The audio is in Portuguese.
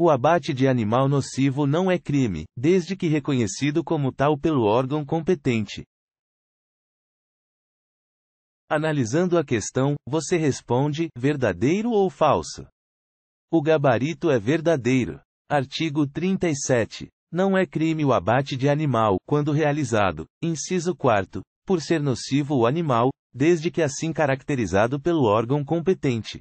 O abate de animal nocivo não é crime, desde que reconhecido como tal pelo órgão competente. Analisando a questão, você responde: verdadeiro ou falso? O gabarito é verdadeiro. Artigo 37. Não é crime o abate de animal, quando realizado, inciso 4, por ser nocivo o animal, desde que assim caracterizado pelo órgão competente.